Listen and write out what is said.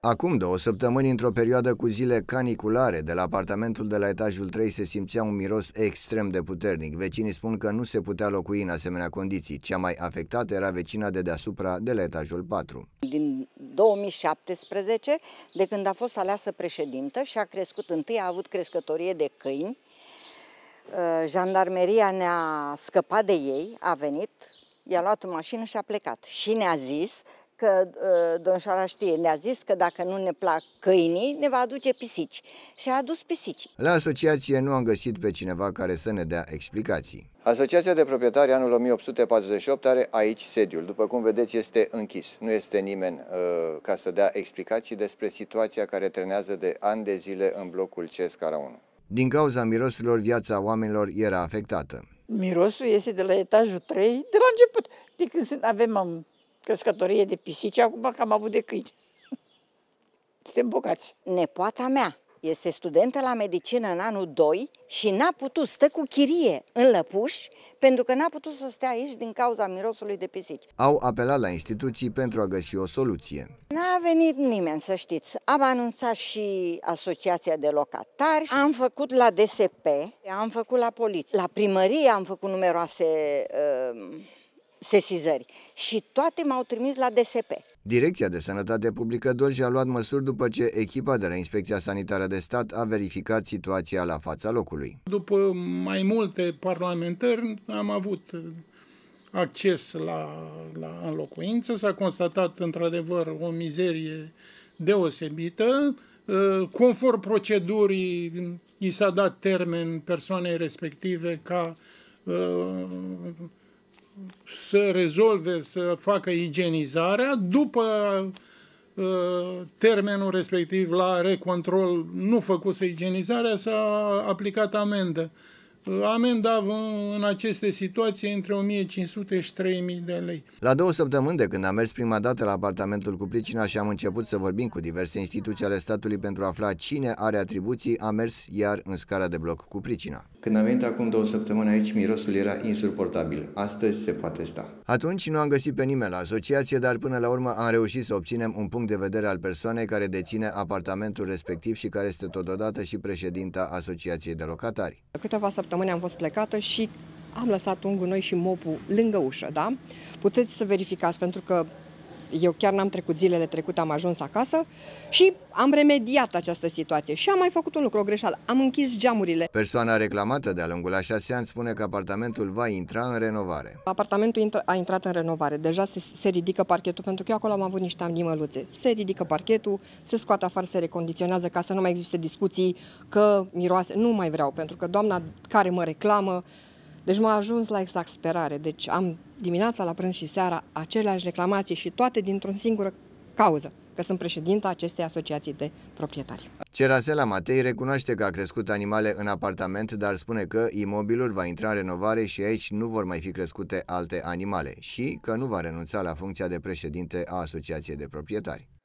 Acum două săptămâni, într-o perioadă cu zile caniculare, de la apartamentul de la etajul 3 se simțea un miros extrem de puternic. Vecinii spun că nu se putea locui în asemenea condiții. Cea mai afectată era vecina de deasupra, de la etajul 4. Din 2017, de când a fost aleasă președintă și a crescut, întâi a avut crescătorie de câini, uh, jandarmeria ne-a scăpat de ei, a venit, i-a luat în mașină și a plecat. Și ne-a zis că uh, domnișoara știe, ne-a zis că dacă nu ne plac câinii, ne va aduce pisici. Și a adus pisici. La asociație nu am găsit pe cineva care să ne dea explicații. Asociația de proprietari anul 1848 are aici sediul. După cum vedeți, este închis. Nu este nimeni uh, ca să dea explicații despre situația care trenează de ani de zile în blocul Cescara 1. Din cauza mirosurilor, viața oamenilor era afectată. Mirosul este de la etajul 3, de la început. De când avem crescătorie de pisici, acum că am avut de câini. Suntem bogați. Nepoata mea este studentă la medicină în anul 2 și n-a putut, stă cu chirie în lăpuș, pentru că n-a putut să stea aici din cauza mirosului de pisici. Au apelat la instituții pentru a găsi o soluție. N-a venit nimeni, să știți. Am anunțat și Asociația de Locatari, am făcut la DSP, am făcut la poliție, la primărie am făcut numeroase... Uh, sesizări și toate m-au trimis la DSP. Direcția de Sănătate Publică Dolj a luat măsuri după ce echipa de la Inspecția Sanitară de Stat a verificat situația la fața locului. După mai multe parlamentări am avut acces la, la înlocuință, s-a constatat într-adevăr o mizerie deosebită, uh, conform procedurii i s-a dat termen persoanei respective ca uh, să rezolve, să facă igienizarea după uh, termenul respectiv la recontrol nu făcuse igienizarea, s-a aplicat amendă. Uh, amenda în aceste situații între 1500 și 3000 de lei. La două săptămâni de când am mers prima dată la apartamentul cu pricina și am început să vorbim cu diverse instituții ale statului pentru a afla cine are atribuții, am mers iar în scara de bloc cu pricina. Când am venit acum două săptămâni aici, mirosul era insuportabil. Astăzi se poate sta. Atunci nu am găsit pe nimeni la asociație, dar până la urmă am reușit să obținem un punct de vedere al persoanei care deține apartamentul respectiv și care este totodată și președinta asociației de locatari. Câteva săptămâni am fost plecată și am lăsat un gunoi și mopul lângă ușă, da? Puteți să verificați, pentru că eu chiar n-am trecut zilele trecute, am ajuns acasă și am remediat această situație și am mai făcut un lucru, o greșeală, am închis geamurile. Persoana reclamată de-a lungul a șase ani spune că apartamentul va intra în renovare. Apartamentul a intrat în renovare, deja se, se ridică parchetul, pentru că eu acolo am avut niște amnimăluțe. Se ridică parchetul, se scoate afară, se recondiționează ca să nu mai existe discuții că miroase. Nu mai vreau, pentru că doamna care mă reclamă deci m-a ajuns la exact sperare, Deci am dimineața la prânz și seara aceleași reclamații și toate dintr-o singură cauză, că sunt președinta acestei asociații de proprietari. Cerasela Matei recunoaște că a crescut animale în apartament, dar spune că imobilul va intra în renovare și aici nu vor mai fi crescute alte animale și că nu va renunța la funcția de președinte a asociației de proprietari.